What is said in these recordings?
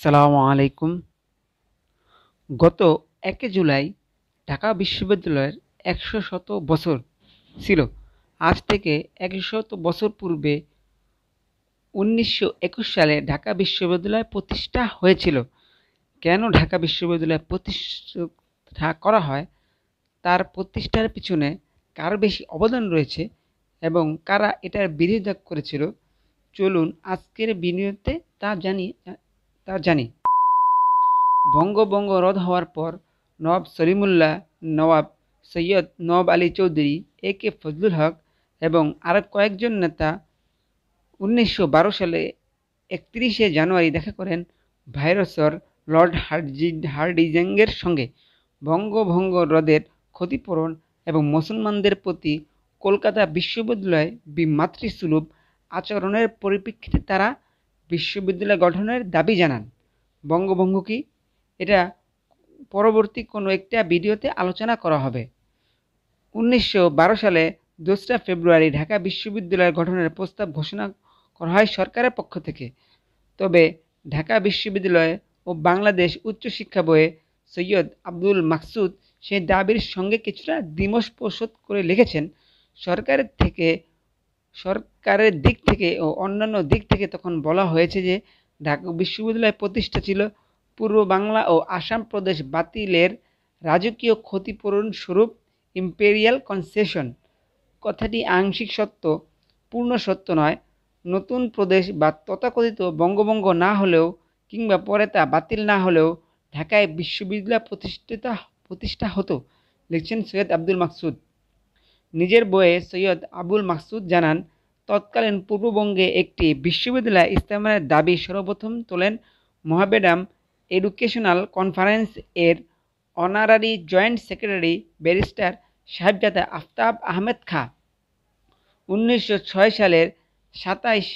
সালাম আলাইকুম গত একে জুলাই ঢাকা বিশ্ববিদ্যালয়ের একশো শত বছর ছিল আজ থেকে একশো শত বছর পূর্বে উনিশশো একুশ সালে ঢাকা বিশ্ববিদ্যালয় প্রতিষ্ঠা হয়েছিল কেন ঢাকা বিশ্ববিদ্যালয় প্রতিষ্ঠা করা হয় তার প্রতিষ্ঠার পিছনে কার বেশি অবদান রয়েছে এবং কারা এটার বিরোধিতা করেছিল চলুন আজকের বিনিয়োগতে তা জানি তা জানি বঙ্গবঙ্গ রদ হওয়ার পর নবাব সলিমুল্লাহ নওয়াব সৈয়দ নব আলী চৌধুরী এ কে ফজলুল হক এবং আরও কয়েকজন নেতা উনিশশো সালে একত্রিশে জানুয়ারি দেখা করেন ভাইরসর লর্ড হার্ডজি হার্ডিজেঙ্গের সঙ্গে বঙ্গভঙ্গ হ্রদের ক্ষতিপূরণ এবং মুসলমানদের প্রতি কলকাতা বিশ্ববিদ্যালয় বি মাতৃসুলভ আচরণের পরিপ্রেক্ষিতে তারা বিশ্ববিদ্যালয় গঠনের দাবি জানান বঙ্গভঙ্গ কি এটা পরবর্তী কোনো একটা ভিডিওতে আলোচনা করা হবে উনিশশো সালে দোসরা ফেব্রুয়ারি ঢাকা বিশ্ববিদ্যালয় গঠনের প্রস্তাব ঘোষণা করা হয় সরকারের পক্ষ থেকে তবে ঢাকা বিশ্ববিদ্যালয় ও বাংলাদেশ উচ্চশিক্ষা বইয়ে সৈয়দ আব্দুল মাকসুদ সেই দাবির সঙ্গে কিছুটা দ্বিমস পোষণ করে লিখেছেন সরকারের থেকে সরকারের দিক থেকে ও অন্যান্য দিক থেকে তখন বলা হয়েছে যে ঢাকা বিশ্ববিদ্যালয় প্রতিষ্ঠা ছিল পূর্ব বাংলা ও আসাম প্রদেশ বাতিলের রাজকীয় ক্ষতিপূরণ স্বরূপ ইম্পেরিয়াল কনসেশন কথাটি আংশিক সত্য পূর্ণ সত্য নয় নতুন প্রদেশ বা তথাকথিত বঙ্গভঙ্গ না হলেও কিংবা পরে তা বাতিল না হলেও ঢাকায় বিশ্ববিদ্যালয় প্রতিষ্ঠিত প্রতিষ্ঠা হতো লিখছেন সৈয়দ আব্দুল মাকসুদ নিজের বইয়ে সৈয়দ আবুল মাকসুদ জানান তৎকালীন পূর্ববঙ্গে একটি বিশ্ববিদ্যালয় ইস্তেমারের দাবি সর্বপ্রথম তোলেন মহাবেডাম এডুকেশনাল কনফারেন্স এর honorary joint secretary barrister Sahebzada Aftab Ahmed Khan উনিশশো সালের সাতাইশ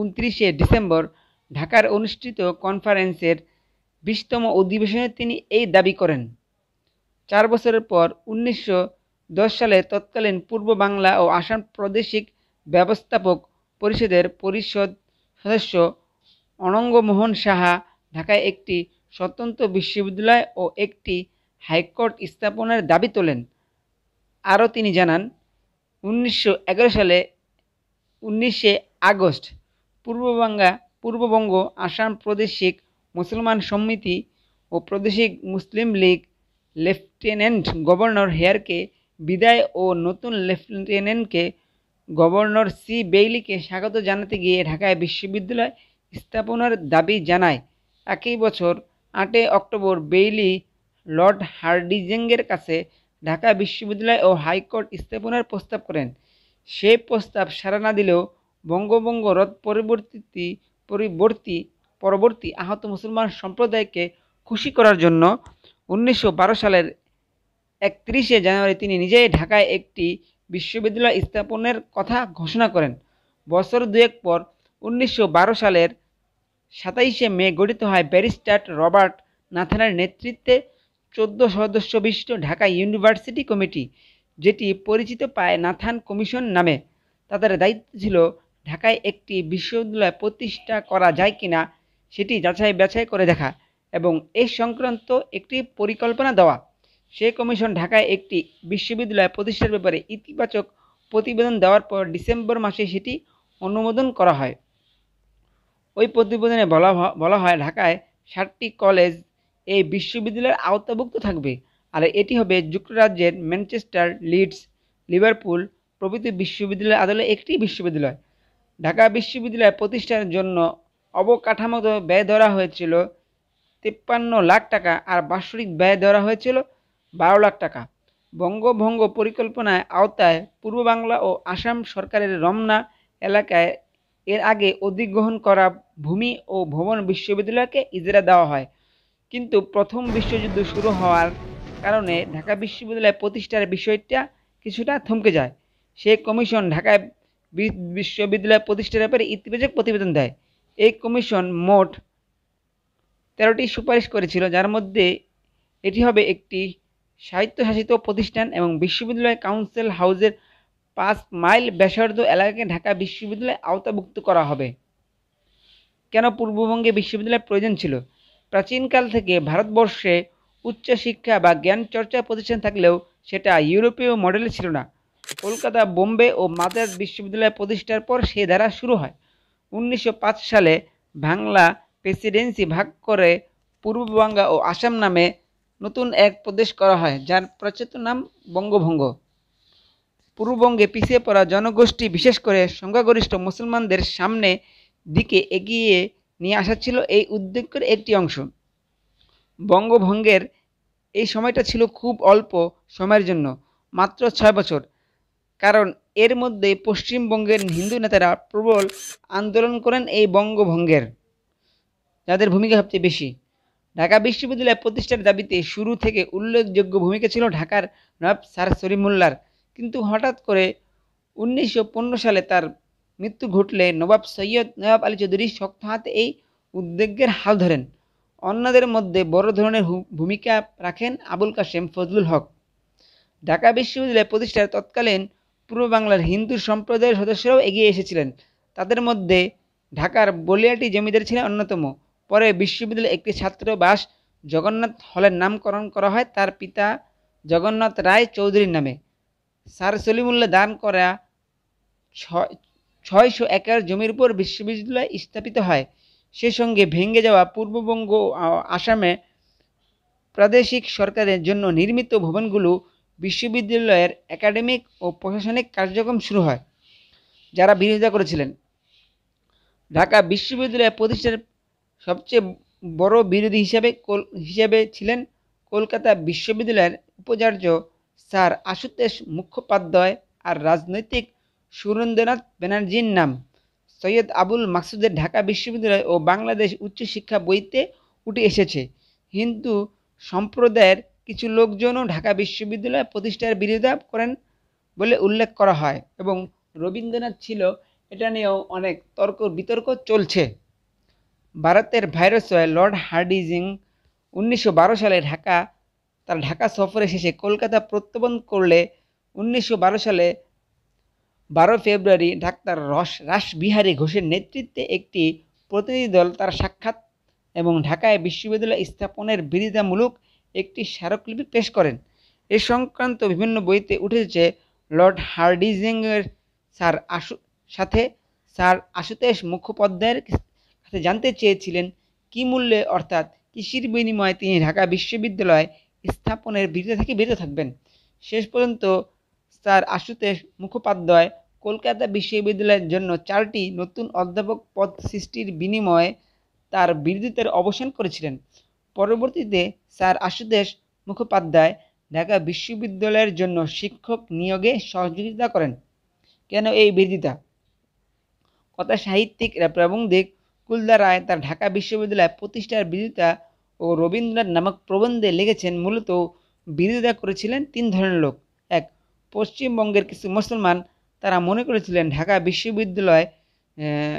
উনত্রিশে ডিসেম্বর ঢাকার অনুষ্ঠিত কনফারেন্সের বিশতম অধিবেশনে তিনি এই দাবি করেন চার বছরের পর উনিশশো দশ সালে তৎকালীন পূর্ব বাংলা ও আসাম প্রাদেশিক ব্যবস্থাপক পরিষদের পরিষদ সদস্য অনঙ্গমোহন সাহা ঢাকায় একটি স্বতন্ত্র বিশ্ববিদ্যালয় ও একটি হাইকোর্ট স্থাপনের দাবি তোলেন আরও তিনি জানান উনিশশো সালে উনিশে আগস্ট পূর্ববাংলা পূর্ববঙ্গ আসাম প্রাদেশিক মুসলমান সমিতি ও প্রাদেশিক মুসলিম লীগ লেফটেন্যান্ট গভর্নর হেয়ারকে বিদায় ও নতুন লেফটেন্যান্টকে গভর্নর সি বেইলিকে স্বাগত জানাতে গিয়ে ঢাকায় বিশ্ববিদ্যালয় স্থাপনার দাবি জানায় একই বছর আটই অক্টোবর বেইলি লর্ড হার্ডিজেঙ্গের কাছে ঢাকা বিশ্ববিদ্যালয় ও হাইকোর্ট স্থাপনের প্রস্তাব করেন সেই প্রস্তাব সারা না দিলেও বঙ্গবঙ্গ রদ পরিবর্তী পরিবর্তী পরবর্তী আহত মুসলমান সম্প্রদায়কে খুশি করার জন্য উনিশশো সালের একত্রিশে জানুয়ারি তিনি নিজেই ঢাকায় একটি বিশ্ববিদ্যালয় স্থাপনের কথা ঘোষণা করেন বছর দুয়েক পর উনিশশো সালের সাতাইশে মে গঠিত হয় ব্যারিস্টার রবার্ট নাথানের নেতৃত্বে চোদ্দ সদস্য বিশিষ্ট ঢাকা ইউনিভার্সিটি কমিটি যেটি পরিচিত পায় নাথান কমিশন নামে তাদের দায়িত্ব ছিল ঢাকায় একটি বিশ্ববিদ্যালয় প্রতিষ্ঠা করা যায় কিনা সেটি যাচাই বাছাই করে দেখা এবং এ সংক্রান্ত একটি পরিকল্পনা দেওয়া সে কমিশন ঢাকায় একটি বিশ্ববিদ্যালয় প্রতিষ্ঠার ব্যাপারে ইতিবাচক প্রতিবেদন দেওয়ার পর ডিসেম্বর মাসে সেটি অনুমোদন করা হয় ওই প্রতিবেদনে বলা বলা হয় ঢাকায় ষাটটি কলেজ এই বিশ্ববিদ্যালয়ের আওতাভুক্ত থাকবে আর এটি হবে যুক্তরাজ্যের ম্যানচেস্টার লিডস লিভারপুল প্রভৃতি বিশ্ববিদ্যালয়ের আদলে একটি বিশ্ববিদ্যালয় ঢাকা বিশ্ববিদ্যালয় প্রতিষ্ঠার জন্য অবকাঠামোগত ব্যয় ধরা হয়েছিল তিপ্পান্ন লাখ টাকা আর বাৎসরিক ব্যয় ধরা হয়েছিল বারো লাখ টাকা বঙ্গভঙ্গ পরিকল্পনায় আওতায় পূর্ব বাংলা ও আসাম সরকারের রমনা এলাকায় এর আগে অধিগ্রহণ করা ভূমি ও ভবন বিশ্ববিদ্যালয়কে ইজারা দেওয়া হয় কিন্তু প্রথম বিশ্বযুদ্ধ শুরু হওয়ার কারণে ঢাকা বিশ্ববিদ্যালয় প্রতিষ্ঠার বিষয়টা কিছুটা থমকে যায় সেই কমিশন ঢাকায় বিশ্ববিদ্যালয় প্রতিষ্ঠার ব্যাপারে ইতিবাচক প্রতিবেদন দেয় এই কমিশন মোট তেরোটি সুপারিশ করেছিল যার মধ্যে এটি হবে একটি সাহিত্যশাসিত প্রতিষ্ঠান এবং বিশ্ববিদ্যালয় কাউন্সিল হাউজের পাঁচ মাইল ব্যাসার্ধ এলাকাকে ঢাকা বিশ্ববিদ্যালয়ে আওতাভুক্ত করা হবে কেন পূর্ববঙ্গে বিশ্ববিদ্যালয়ের প্রয়োজন ছিল প্রাচীনকাল থেকে ভারতবর্ষে উচ্চশিক্ষা বা জ্ঞান চর্চা প্রতিষ্ঠান থাকলেও সেটা ইউরোপীয় মডেলে ছিল না কলকাতা বোম্বে ও মাদ্রাজ বিশ্ববিদ্যালয় প্রতিষ্ঠার পর সে ধারা শুরু হয় উনিশশো সালে বাংলা প্রেসিডেন্সি ভাগ করে পূর্ববঙ্গা ও আসাম নামে নতুন এক প্রদেশ করা হয় যার প্রচেত নাম বঙ্গভঙ্গ পূর্ববঙ্গে পিছিয়ে পড়া জনগোষ্ঠী বিশেষ করে সংখ্যাগরিষ্ঠ মুসলমানদের সামনে দিকে এগিয়ে নিয়ে আসা ছিল এই উদ্যোগের একটি অংশ বঙ্গভঙ্গের এই সময়টা ছিল খুব অল্প সময়ের জন্য মাত্র ছয় বছর কারণ এর মধ্যে পশ্চিমবঙ্গের হিন্দু নেতারা প্রবল আন্দোলন করেন এই বঙ্গভঙ্গের যাদের ভূমিকা সবচেয়ে বেশি ঢাকা বিশ্ববিদ্যালয় প্রতিষ্ঠার দাবিতে শুরু থেকে উল্লেখযোগ্য ভূমিকা ছিল ঢাকার নব স্যার সলিমুল্লার কিন্তু হঠাৎ করে উনিশশো সালে তার মৃত্যু ঘটলে নবাব সৈয়দ নবাব আলী চৌধুরী শক্ত হাতে এই উদ্যোগের হাল ধরেন অন্যদের মধ্যে বড় ধরনের ভূমিকা রাখেন আবুল কাশেম ফজলুল হক ঢাকা বিশ্ববিদ্যালয় প্রতিষ্ঠার তৎকালীন পূর্ব বাংলার হিন্দু সম্প্রদায়ের সদস্যরাও এগিয়ে এসেছিলেন তাদের মধ্যে ঢাকার বলিয়াটি জমিদার ছিলেন অন্যতম পরে বিশ্ববিদ্যালয়ে একটি ছাত্রবাস জগন্নাথ হলের নামকরণ করা হয় তার পিতা জগন্নাথ রায় চৌধুরীর নামে স্যার সলিমুল্লাহ দান করা ছয়শো একর জমির উপর বিশ্ববিদ্যালয় স্থাপিত হয় সে সঙ্গে ভেঙে যাওয়া পূর্ববঙ্গ আসামে প্রাদেশিক সরকারের জন্য নির্মিত ভবনগুলো বিশ্ববিদ্যালয়ের একাডেমিক ও প্রশাসনিক কার্যক্রম শুরু হয় যারা বিরোধিতা করেছিলেন ঢাকা বিশ্ববিদ্যালয় প্রতিষ্ঠার সবচেয়ে বড় বিরোধী হিসাবে কল হিসেবে ছিলেন কলকাতা বিশ্ববিদ্যালয়ের উপাচার্য স্যার আশুতোষ মুখোপাধ্যায় আর রাজনৈতিক সুরেন্দ্রনাথ ব্যানার্জির নাম সৈয়দ আবুল মাকসুদের ঢাকা বিশ্ববিদ্যালয় ও বাংলাদেশ উচ্চশিক্ষা বইতে উঠে এসেছে হিন্দু সম্প্রদায়ের কিছু লোকজনও ঢাকা বিশ্ববিদ্যালয় প্রতিষ্ঠার বিরোধিতা করেন বলে উল্লেখ করা হয় এবং রবীন্দ্রনাথ ছিল এটা নিয়েও অনেক তর্ক বিতর্ক চলছে ভারতের ভাইরসয় লর্ড হার্ডিজিং উনিশশো সালে ঢাকা তার ঢাকা সফরে শেষে কলকাতা প্রত্যাবন করলে উনিশশো সালে বারো ফেব্রুয়ারি ডাক্তার রস রাসবিহারী ঘোষের নেতৃত্বে একটি প্রতিনিধি দল তার সাক্ষাৎ এবং ঢাকায় বিশ্ববিদ্যালয় স্থাপনের বিরোধিতামূলক একটি স্মারকলিপি পেশ করেন এ সংক্রান্ত বিভিন্ন বইতে উঠেছে লর্ড হার্ডিজিংয়ের স্যার আশু সাথে স্যার আশুতোষ মুখোপাধ্যায়ের জানতে চেয়েছিলেন কি মূল্যে অর্থাৎ কৃষির বিনিময়ে তিনি ঢাকা বিশ্ববিদ্যালয় স্থাপনের বিরুদ্ধে থেকে বিরত থাকবেন শেষ পর্যন্ত স্যার আশুতোষ মুখোপাধ্যায় কলকাতা বিশ্ববিদ্যালয়ের জন্য চারটি নতুন অধ্যাপক পদ সৃষ্টির বিনিময়ে তার বিরোধিতার অবসান করেছিলেন পরবর্তীতে স্যার আশুতোষ মুখোপাধ্যায় ঢাকা বিশ্ববিদ্যালয়ের জন্য শিক্ষক নিয়োগে সহযোগিতা করেন কেন এই বিরোধিতা কথা সাহিত্যিক প্রাবন্ধিক কুলদার রায় তার ঢাকা বিশ্ববিদ্যালয় প্রতিষ্ঠার বিরোধিতা ও রবীন্দ্রনাথ নামক প্রবন্ধে লিখেছেন মূলত বিরোধিতা করেছিলেন তিন ধরনের লোক এক পশ্চিমবঙ্গের কিছু মুসলমান তারা মনে করেছিলেন ঢাকা বিশ্ববিদ্যালয়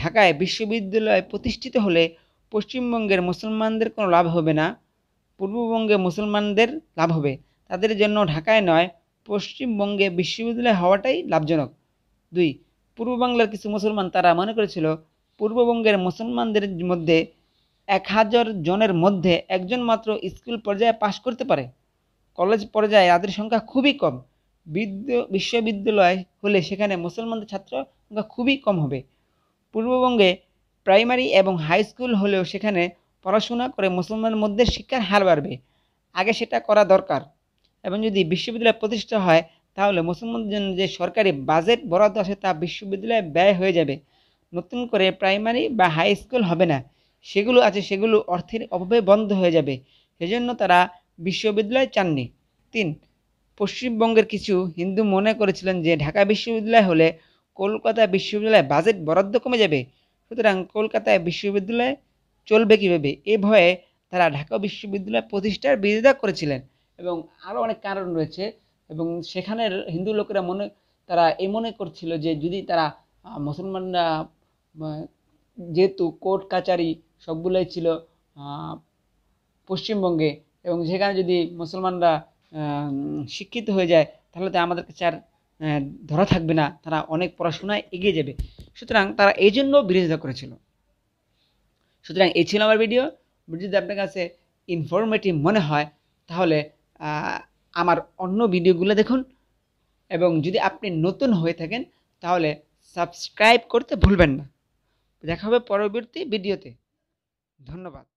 ঢাকায় বিশ্ববিদ্যালয় প্রতিষ্ঠিত হলে পশ্চিমবঙ্গের মুসলমানদের কোনো লাভ হবে না পূর্ববঙ্গে মুসলমানদের লাভ হবে তাদের জন্য ঢাকায় নয় পশ্চিমবঙ্গে বিশ্ববিদ্যালয় হওয়াটাই লাভজনক দুই পূর্ব বাংলার কিছু মুসলমান তারা মনে করেছিল পূর্ববঙ্গের মুসলমানদের মধ্যে এক হাজার জনের মধ্যে একজন মাত্র স্কুল পর্যায়ে পাশ করতে পারে কলেজ পর্যায়ে তাদের সংখ্যা খুবই কম বিশ্ববিদ্যালয় হলে সেখানে মুসলমানদের ছাত্র সংখ্যা খুবই কম হবে পূর্ববঙ্গে প্রাইমারি এবং হাই স্কুল হলেও সেখানে পড়াশোনা করে মুসলমানের মধ্যে শিক্ষার হার বাড়বে আগে সেটা করা দরকার এবং যদি বিশ্ববিদ্যালয় প্রতিষ্ঠা হয় তাহলে মুসলমানদের জন্য যে সরকারি বাজেট বরাদ্দ আছে তা বিশ্ববিদ্যালয়ে ব্যয় হয়ে যাবে নতুন করে প্রাইমারি বা হাই স্কুল হবে না সেগুলো আছে সেগুলো অর্থের অভাবে বন্ধ হয়ে যাবে সেজন্য তারা বিশ্ববিদ্যালয় চাননি তিন পশ্চিমবঙ্গের কিছু হিন্দু মনে করেছিলেন যে ঢাকা বিশ্ববিদ্যালয় হলে কলকাতা বিশ্ববিদ্যালয়ে বাজেট বরাদ্দ কমে যাবে সুতরাং কলকাতায় বিশ্ববিদ্যালয় চলবে কীভাবে এ ভয়ে তারা ঢাকা বিশ্ববিদ্যালয় প্রতিষ্ঠার বিরোধিতা করেছিলেন এবং আরও অনেক কারণ রয়েছে এবং সেখানের হিন্দু লোকেরা মনে তারা এ মনে করছিল যে যদি তারা মুসলমানরা যেহেতু কোর্ট কাচারি সবগুলোই ছিল পশ্চিমবঙ্গে এবং সেখানে যদি মুসলমানরা শিক্ষিত হয়ে যায় তাহলে তো আমাদের কাছে আর ধরা থাকবে না তারা অনেক পড়াশোনায় এগিয়ে যাবে সুতরাং তারা এই জন্য বিরোধিতা করেছিল সুতরাং এই ছিল আমার ভিডিও যদি আপনার কাছে ইনফরমেটিভ মনে হয় তাহলে আমার অন্য ভিডিওগুলো দেখুন এবং যদি আপনি নতুন হয়ে থাকেন তাহলে সাবস্ক্রাইব করতে ভুলবেন না দেখা হবে পরবর্তী ভিডিওতে ধন্যবাদ